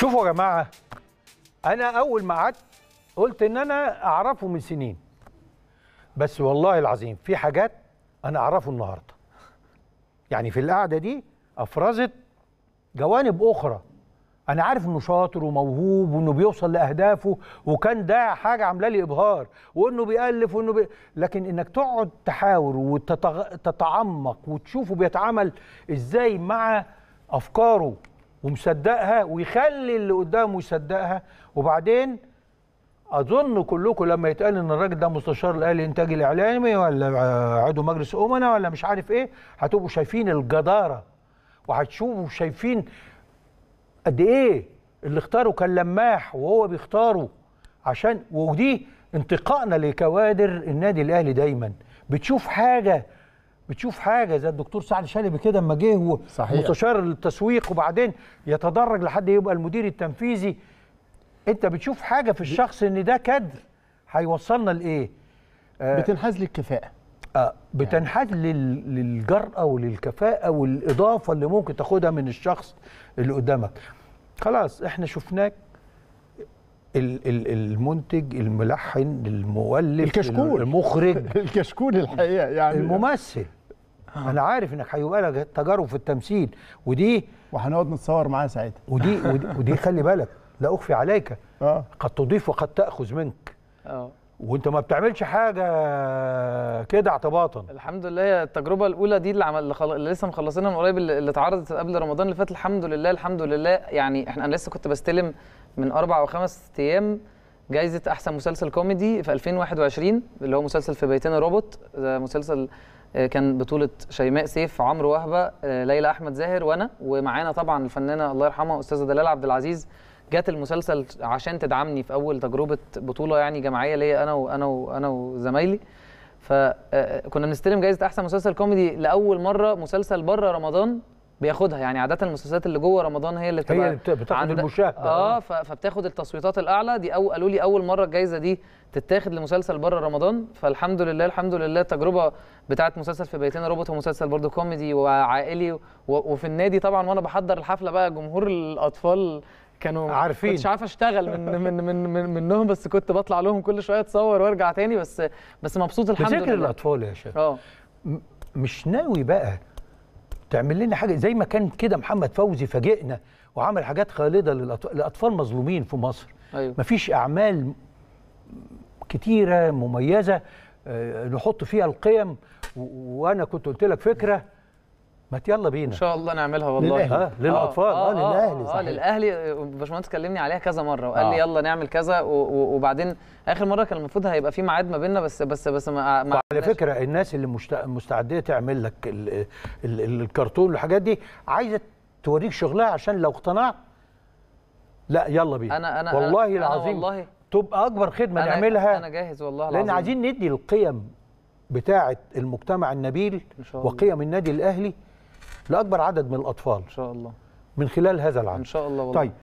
شوفوا يا جماعه انا اول ما قعدت قلت ان انا اعرفه من سنين بس والله العظيم في حاجات انا اعرفه النهارده يعني في القعده دي افرزت جوانب اخرى انا عارف انه شاطر وموهوب وانه بيوصل لاهدافه وكان ده حاجه عامله لي ابهار وانه بيالف وانه بي... لكن انك تقعد تحاور وتتعمق وتشوفه بيتعامل ازاي مع افكاره ومصدقها ويخلي اللي قدامه يصدقها وبعدين اظن كلكم لما يتقال ان الراجل ده مستشار الاهلي الانتاج الاعلامي ولا عضو مجلس امنا ولا مش عارف ايه هتبقوا شايفين الجداره وهتشوفوا شايفين قد ايه اللي اختاره كان لماح وهو بيختاره عشان ودي انتقائنا لكوادر النادي الاهلي دايما بتشوف حاجه بتشوف حاجه زي الدكتور سعد شلبي كده لما جه مستشار التسويق وبعدين يتدرج لحد يبقى المدير التنفيذي انت بتشوف حاجه في الشخص ان ده كدر هيوصلنا لايه؟ آه بتنحاز للكفاءه آه بتنحاز يعني. للجرأه وللكفاءه والاضافه اللي ممكن تاخدها من الشخص اللي قدامك. خلاص احنا شفناك المنتج الملحن المؤلف الكشكول المخرج الكشكول الحقيقه يعني الممثل آه. انا عارف انك هيبقى لك تجارب في التمثيل ودي وهنقعد نتصور معاه ساعتها ودي ودي, خلي بالك لا اخفي عليك آه. قد تضيف وقد تاخذ منك اه وانت ما بتعملش حاجه كده اعتباطا الحمد لله التجربه الاولى دي اللي عمل اللي, لسه مخلصينها من قريب اللي اتعرضت قبل رمضان اللي فات الحمد لله الحمد لله يعني احنا انا لسه كنت بستلم من اربع او خمس ايام جايزه احسن مسلسل كوميدي في 2021 اللي هو مسلسل في بيتنا روبوت ده آه، مسلسل آه، كان بطولة شيماء سيف عمرو وهبة آه، ليلى أحمد زاهر وأنا ومعانا طبعا الفنانة الله يرحمها أستاذة دلال عبد العزيز جات المسلسل عشان تدعمني في أول تجربة بطولة يعني جماعية ليا أنا وأنا وأنا وزمايلي فكنا آه، بنستلم جائزة أحسن مسلسل كوميدي لأول مرة مسلسل بره رمضان بياخدها يعني عاده المسلسلات اللي جوه رمضان هي اللي بتبقى هي اللي بتاخد عند... المشاهده اه, آه. فبتاخد التصويتات الاعلى دي او قالوا لي اول مره الجائزه دي تتاخد لمسلسل بره رمضان فالحمد لله الحمد لله التجربه بتاعت مسلسل في بيتنا روبوت هو مسلسل برده كوميدي وعائلي و... وفي النادي طبعا وانا بحضر الحفله بقى جمهور الاطفال كانوا عارفين مش عارف اشتغل من من من, من منهم بس كنت بطلع لهم كل شويه اتصور وارجع تاني بس بس مبسوط الحمد لله بذاكر الاطفال يا شيخ اه مش ناوي بقى تعمل لنا حاجه زي ما كان كده محمد فوزي فاجئنا وعمل حاجات خالده لاطفال مظلومين في مصر أيوة. مفيش اعمال كتيره مميزه آه، نحط فيها القيم وانا كنت قلت لك فكره ما يلا بينا ان شاء الله نعملها والله آه للاطفال اه, آه, آه, للاهلي للاهلي اه, آه، للاهلي باشمهندس كلمني عليها كذا مره وقال آه. لي يلا نعمل كذا وبعدين اخر مره كان المفروض هيبقى في ميعاد ما بيننا بس بس بس ما, ما على فكره الناس اللي مستعده تعمل لك ال ال ال الكرتون والحاجات دي عايزه توريك شغلها عشان لو اقتنعت لا يلا بينا أنا أنا والله أنا العظيم والله تبقى اكبر خدمه أنا نعملها انا جاهز والله العظيم لان عايزين ندي القيم بتاعه المجتمع النبيل إن شاء الله. وقيم النادي الاهلي لاكبر عدد من الاطفال ان شاء الله من خلال هذا العمل ان شاء الله والله. طيب